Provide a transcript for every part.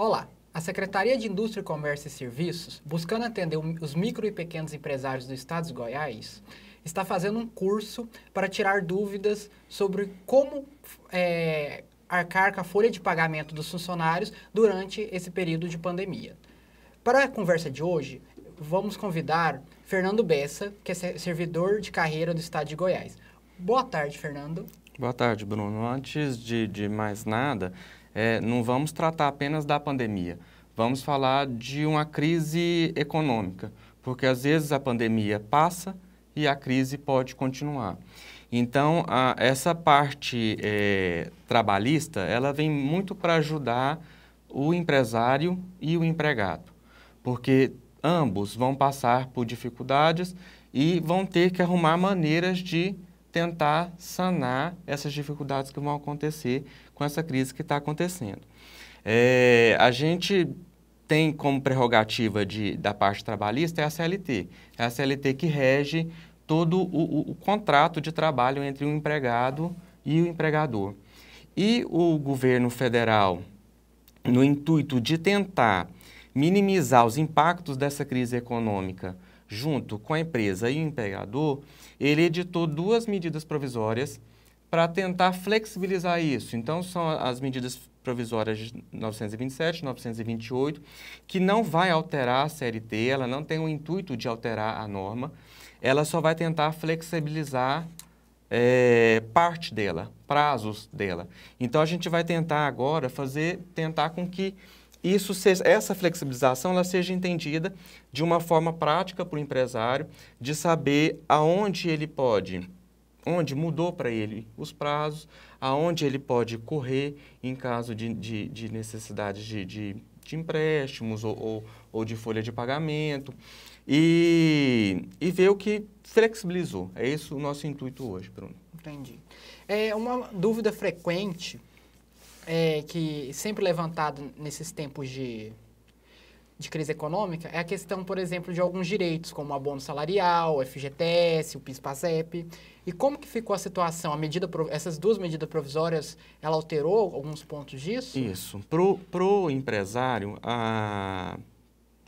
Olá, a Secretaria de Indústria, Comércio e Serviços, buscando atender os micro e pequenos empresários do Estado de Goiás, está fazendo um curso para tirar dúvidas sobre como é, arcar com a folha de pagamento dos funcionários durante esse período de pandemia. Para a conversa de hoje, vamos convidar Fernando Bessa, que é servidor de carreira do Estado de Goiás. Boa tarde, Fernando. Boa tarde, Bruno. Antes de, de mais nada, é, não vamos tratar apenas da pandemia, vamos falar de uma crise econômica, porque às vezes a pandemia passa e a crise pode continuar. Então, a, essa parte é, trabalhista, ela vem muito para ajudar o empresário e o empregado, porque ambos vão passar por dificuldades e vão ter que arrumar maneiras de tentar sanar essas dificuldades que vão acontecer com essa crise que está acontecendo. É, a gente tem como prerrogativa de, da parte trabalhista é a CLT. É a CLT que rege todo o, o, o contrato de trabalho entre o empregado e o empregador. E o governo federal, no intuito de tentar minimizar os impactos dessa crise econômica junto com a empresa e o empregador, ele editou duas medidas provisórias para tentar flexibilizar isso. Então, são as medidas provisórias de 927, 928, que não vai alterar a CLT, ela não tem o intuito de alterar a norma, ela só vai tentar flexibilizar é, parte dela, prazos dela. Então, a gente vai tentar agora fazer, tentar com que isso seja, essa flexibilização ela seja entendida de uma forma prática para o empresário, de saber aonde ele pode, onde mudou para ele os prazos, aonde ele pode correr em caso de, de, de necessidade de, de, de empréstimos ou, ou, ou, de folha de pagamento, e, e ver o que flexibilizou. É isso o nosso intuito hoje, Bruno. Entendi. É, uma dúvida frequente é, que sempre levantado nesses tempos de, de crise econômica é a questão, por exemplo, de alguns direitos, como o abono salarial, o FGTS, o PIS-PASEP. E como que ficou a situação? A medida, essas duas medidas provisórias, ela alterou alguns pontos disso? Isso. Para o empresário, a,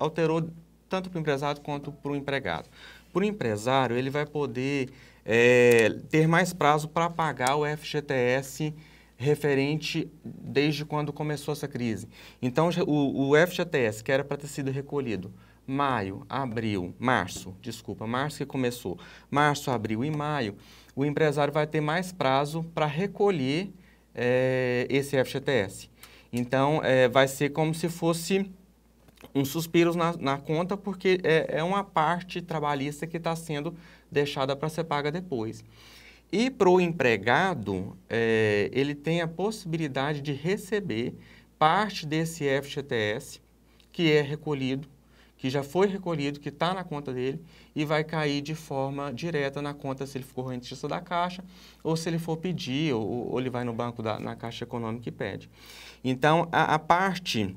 alterou tanto para o empresário quanto para o empregado. Para o empresário, ele vai poder é, ter mais prazo para pagar o FGTS referente desde quando começou essa crise. Então, o, o FGTS, que era para ter sido recolhido maio, abril, março, desculpa, março que começou, março, abril e maio, o empresário vai ter mais prazo para recolher é, esse FGTS. Então, é, vai ser como se fosse um suspiro na, na conta, porque é, é uma parte trabalhista que está sendo deixada para ser paga depois. E para o empregado, é, ele tem a possibilidade de receber parte desse FGTS que é recolhido, que já foi recolhido, que está na conta dele e vai cair de forma direta na conta se ele for rentista da Caixa ou se ele for pedir ou, ou ele vai no banco da na Caixa Econômica e pede. Então, a, a parte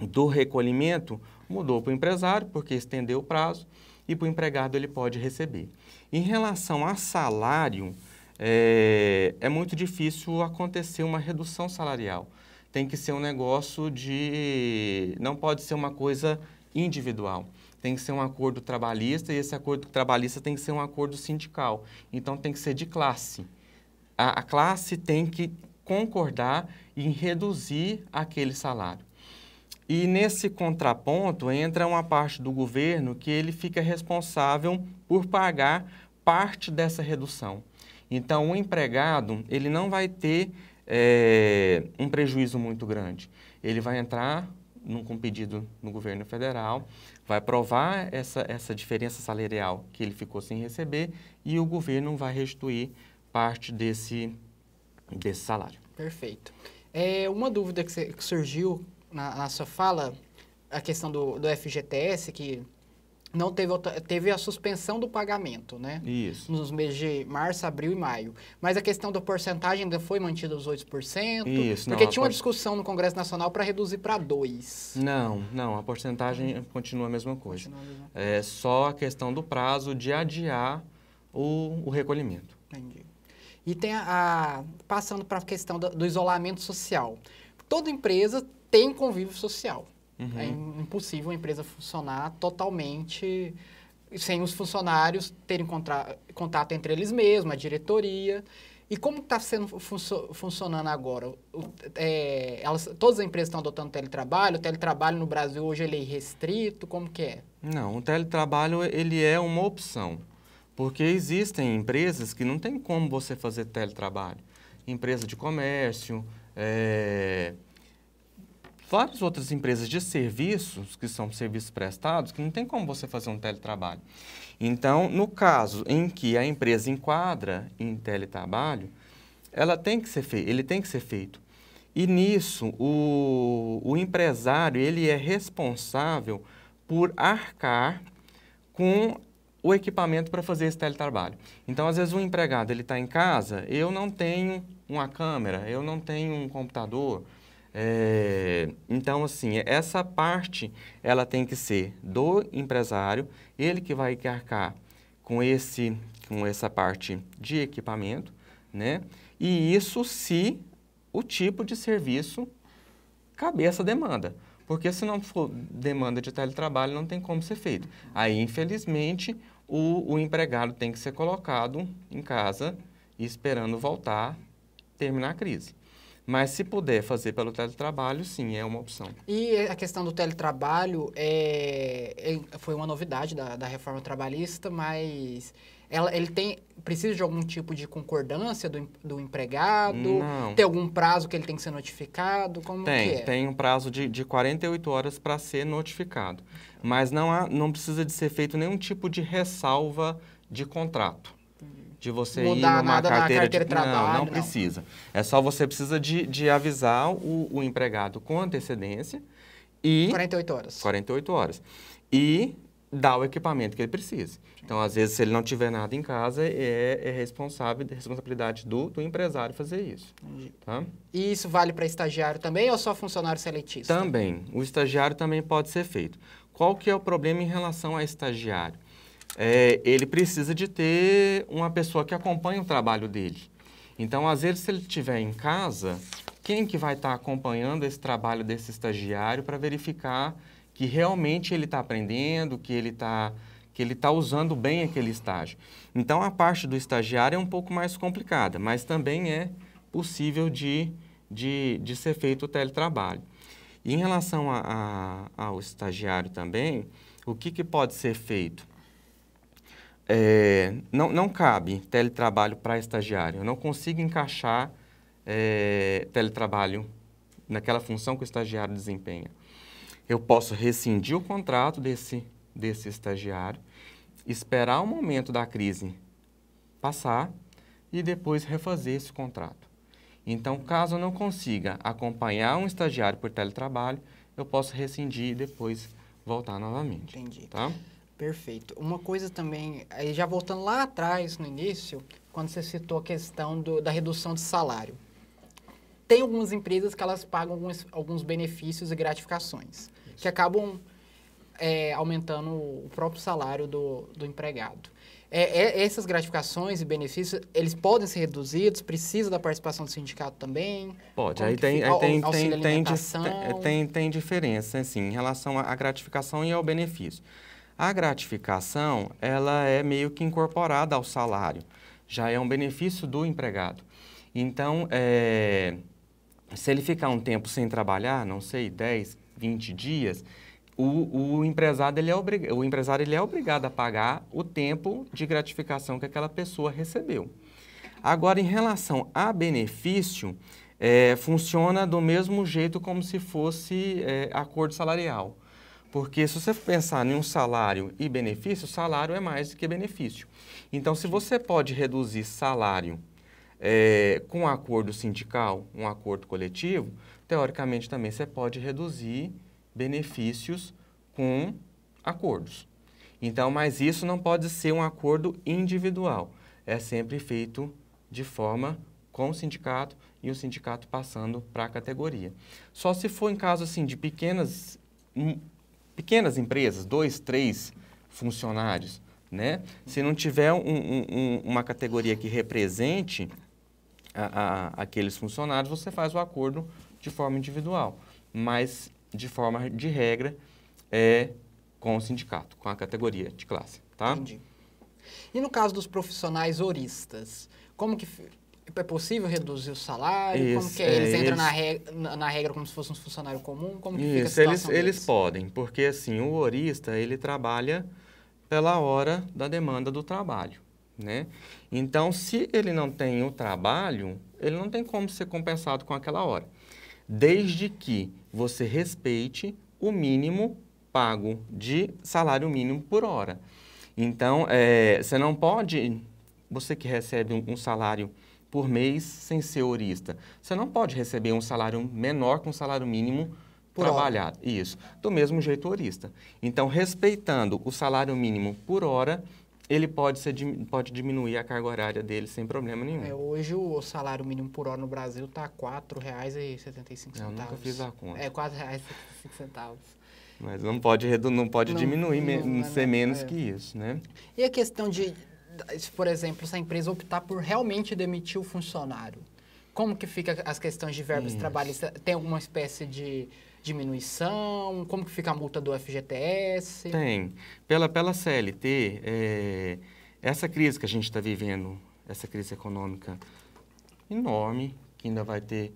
do recolhimento mudou para o empresário, porque estendeu o prazo, e para o empregado ele pode receber. Em relação a salário, é, é muito difícil acontecer uma redução salarial. Tem que ser um negócio de. Não pode ser uma coisa individual tem que ser um acordo trabalhista e esse acordo trabalhista tem que ser um acordo sindical. Então tem que ser de classe. A, a classe tem que concordar em reduzir aquele salário. E nesse contraponto entra uma parte do governo que ele fica responsável por pagar parte dessa redução. Então, o empregado ele não vai ter é, um prejuízo muito grande. Ele vai entrar num, com pedido no governo federal, vai provar essa, essa diferença salarial que ele ficou sem receber e o governo vai restituir parte desse, desse salário. Perfeito. É, uma dúvida que, que surgiu na, na sua fala a questão do, do FGTS, que não teve, teve a suspensão do pagamento, né? Isso. Nos meses de março, abril e maio. Mas a questão da porcentagem ainda foi mantida os 8%? Isso, Porque não, tinha uma por... discussão no Congresso Nacional para reduzir para 2%. Não, não, a porcentagem continua a mesma coisa. a mesma coisa. É só a questão do prazo de adiar o, o recolhimento. Entendi. E tem a, a passando para a questão do, do isolamento social. Toda empresa tem convívio social. Uhum. É impossível uma empresa funcionar totalmente sem os funcionários terem contato entre eles mesmos, a diretoria. E como está sendo funcionando agora? O, é, elas, todas as empresas estão adotando teletrabalho? O teletrabalho no Brasil hoje ele é restrito? Como que é? Não, o teletrabalho ele é uma opção. Porque existem empresas que não tem como você fazer teletrabalho. Empresa de comércio, é, várias outras empresas de serviços, que são serviços prestados, que não tem como você fazer um teletrabalho. Então, no caso em que a empresa enquadra em teletrabalho, ela tem que ser feito ele tem que ser feito. E nisso, o, o empresário, ele é responsável por arcar com o equipamento para fazer esse teletrabalho. Então, às vezes, um empregado, ele está em casa, eu não tenho uma câmera, eu não tenho um computador, é, então, assim, essa parte ela tem que ser do empresário, ele que vai arcar com, esse, com essa parte de equipamento, né? E isso se o tipo de serviço caber essa demanda. Porque se não for demanda de teletrabalho, não tem como ser feito. Aí, infelizmente, o, o empregado tem que ser colocado em casa esperando voltar terminar a crise. Mas se puder fazer pelo teletrabalho, sim, é uma opção. E a questão do teletrabalho é, é foi uma novidade da, da reforma trabalhista, mas ela, ele tem precisa de algum tipo de concordância do, do empregado? Não. Tem algum prazo que ele tem que ser notificado? Como tem, é? tem um prazo de, de 48 horas para ser notificado. Mas não, há, não precisa de ser feito nenhum tipo de ressalva de contrato de você Mudar ir numa nada carteira, carteira de... de trabalho. Não, não, não, precisa. É só você precisa de, de avisar o, o empregado com antecedência e... 48 horas. 48 horas. E dar o equipamento que ele precisa. Então, às vezes, se ele não tiver nada em casa, é, é responsável, responsabilidade do, do empresário fazer isso. Tá? E isso vale para estagiário também ou só funcionário seletista? Também. O estagiário também pode ser feito. Qual que é o problema em relação a estagiário? é, ele precisa de ter uma pessoa que acompanhe o trabalho dele. Então, às vezes, se ele estiver em casa, quem que vai estar tá acompanhando esse trabalho desse estagiário para verificar que realmente ele está aprendendo, que ele está que ele está usando bem aquele estágio. Então, a parte do estagiário é um pouco mais complicada, mas também é possível de, de, de ser feito o teletrabalho. E em relação a, a, ao estagiário também, o que, que pode ser feito? é, não, não cabe teletrabalho para estagiário. Eu não consigo encaixar é, teletrabalho naquela função que o estagiário desempenha. Eu posso rescindir o contrato desse, desse estagiário, esperar o momento da crise passar e depois refazer esse contrato. Então, caso eu não consiga acompanhar um estagiário por teletrabalho, eu posso rescindir e depois voltar novamente. Entendi. Tá? Perfeito. Uma coisa também, aí já voltando lá atrás no início, quando você citou a questão do, da redução de salário. Tem algumas empresas que elas pagam alguns, alguns benefícios e gratificações, Isso. que acabam é, aumentando o próprio salário do, do empregado. É, é, essas gratificações e benefícios, eles podem ser reduzidos? Precisa da participação do sindicato também? Pode, aí tem, aí tem, tem, tem, tem, tem diferença, assim, em relação à gratificação e ao benefício. A gratificação, ela é meio que incorporada ao salário, já é um benefício do empregado. Então, é, se ele ficar um tempo sem trabalhar, não sei, 10, 20 dias, o, o, empresário, ele é o empresário ele é obrigado a pagar o tempo de gratificação que aquela pessoa recebeu. Agora, em relação a benefício, é, funciona do mesmo jeito como se fosse é, acordo salarial. Porque se você pensar em um salário e benefício, salário é mais do que benefício. Então, se você pode reduzir salário é, com um acordo sindical, um acordo coletivo, teoricamente também você pode reduzir benefícios com acordos. Então, mas isso não pode ser um acordo individual. É sempre feito de forma com o sindicato e o sindicato passando para a categoria. Só se for em caso assim de pequenas hum, pequenas empresas, dois, três funcionários, né? Se não tiver um, um, uma categoria que represente a, a, aqueles funcionários, você faz o acordo de forma individual, mas de forma de regra é com o sindicato, com a categoria de classe, tá? Entendi. E no caso dos profissionais oristas, como que é possível reduzir o salário? Isso, como que é? Eles é, entram eles... Na, regra, na regra como se fosse um funcionário comum? Como que Isso, fica a eles, eles podem, porque assim, o horista, ele trabalha pela hora da demanda do trabalho, né? Então, se ele não tem o trabalho, ele não tem como ser compensado com aquela hora. Desde que você respeite o mínimo pago de salário mínimo por hora. Então, é, você não pode, você que recebe um, um salário por mês sem ser horista. Você não pode receber um salário menor que um salário mínimo por trabalhado. Hora. Isso. Do mesmo jeito horista. Então, respeitando o salário mínimo por hora, ele pode, ser, pode diminuir a carga horária dele sem problema nenhum. É, hoje o salário mínimo por hora no Brasil está R$ 4,75. Eu nunca fiz a conta. É R$ 4,75. Mas não pode, não pode não, diminuir, não, não, ser menos é. que isso, né? E a questão de se, por exemplo, se a empresa optar por realmente demitir o funcionário, como que fica as questões de verbas Isso. trabalhistas? Tem alguma espécie de diminuição? Como que fica a multa do FGTS? Tem. Pela, pela CLT, é, essa crise que a gente está vivendo, essa crise econômica enorme, que ainda vai ter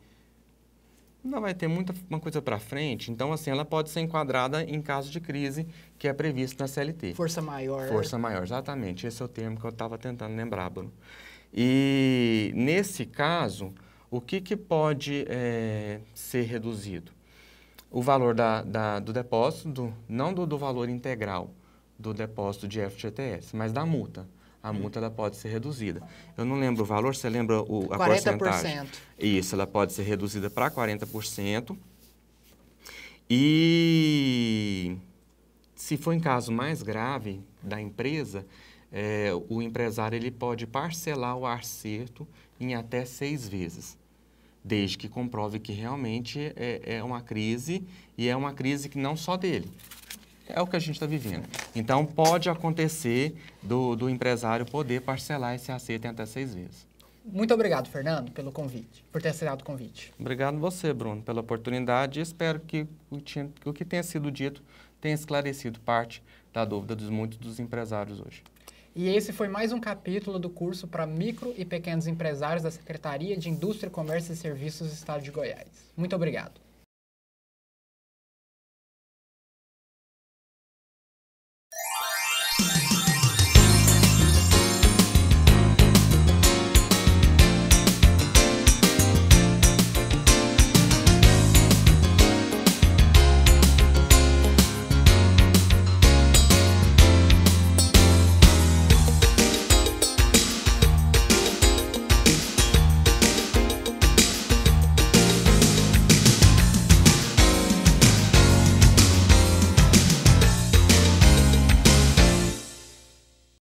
não vai ter muita uma coisa para frente. Então, assim, ela pode ser enquadrada em caso de crise, que é previsto na CLT. Força maior. Força maior, exatamente. Esse é o termo que eu estava tentando lembrar, Bruno. E, nesse caso, o que, que pode é, ser reduzido? O valor da, da do depósito, do, não do, do valor integral do depósito de FGTS, mas da multa a multa ela pode ser reduzida. Eu não lembro o valor, você lembra o, a 40%. porcentagem? 40%. Isso, ela pode ser reduzida para 40%. E se for em caso mais grave da empresa, é, o empresário ele pode parcelar o acerto em até seis vezes, desde que comprove que realmente é, é uma crise e é uma crise que não só dele, é o que a gente está vivendo. Então, pode acontecer do, do empresário poder parcelar esse acerto em até seis vezes. Muito obrigado, Fernando, pelo convite, por ter aceitado o convite. Obrigado você, Bruno, pela oportunidade e espero que o que tenha sido dito tenha esclarecido parte da dúvida dos muitos dos empresários hoje. E esse foi mais um capítulo do curso para micro e pequenos empresários da Secretaria de Indústria, Comércio e Serviços do Estado de Goiás. Muito obrigado.